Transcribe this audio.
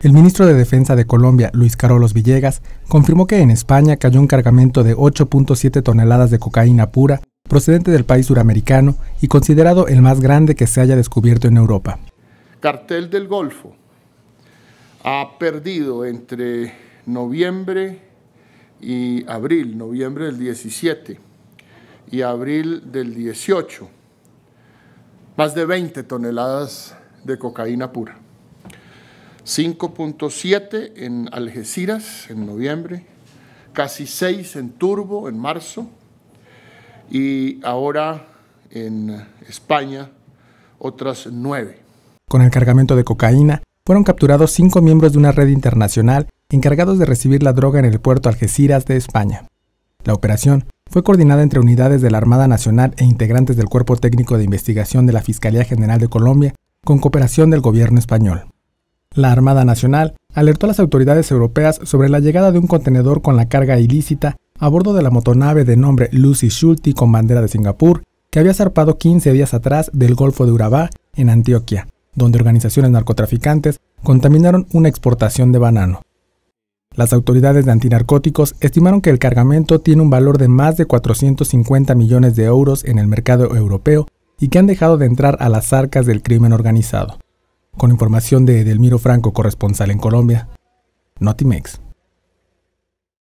El ministro de Defensa de Colombia, Luis Carolos Villegas, confirmó que en España cayó un cargamento de 8.7 toneladas de cocaína pura procedente del país suramericano y considerado el más grande que se haya descubierto en Europa. Cartel del Golfo ha perdido entre noviembre y abril, noviembre del 17 y abril del 18, más de 20 toneladas de cocaína pura. 5.7 en Algeciras en noviembre, casi 6 en Turbo en marzo y ahora en España otras 9. Con el cargamento de cocaína fueron capturados cinco miembros de una red internacional encargados de recibir la droga en el puerto Algeciras de España. La operación fue coordinada entre unidades de la Armada Nacional e integrantes del Cuerpo Técnico de Investigación de la Fiscalía General de Colombia con cooperación del gobierno español. La Armada Nacional alertó a las autoridades europeas sobre la llegada de un contenedor con la carga ilícita a bordo de la motonave de nombre Lucy Schulte con bandera de Singapur, que había zarpado 15 días atrás del Golfo de Urabá, en Antioquia, donde organizaciones narcotraficantes contaminaron una exportación de banano. Las autoridades de antinarcóticos estimaron que el cargamento tiene un valor de más de 450 millones de euros en el mercado europeo y que han dejado de entrar a las arcas del crimen organizado con información de Edelmiro Franco, corresponsal en Colombia, Notimex.